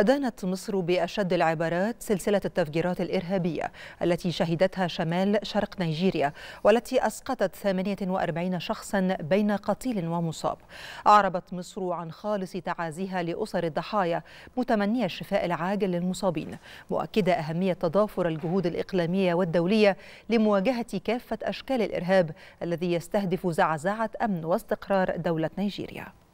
أدانت مصر بأشد العبارات سلسلة التفجيرات الإرهابية التي شهدتها شمال شرق نيجيريا والتي أسقطت 48 شخصا بين قتيل ومصاب أعربت مصر عن خالص تعازيها لأسر الضحايا متمنية الشفاء العاجل للمصابين مؤكدة أهمية تضافر الجهود الإقليمية والدولية لمواجهة كافة أشكال الإرهاب الذي يستهدف زعزعة أمن واستقرار دولة نيجيريا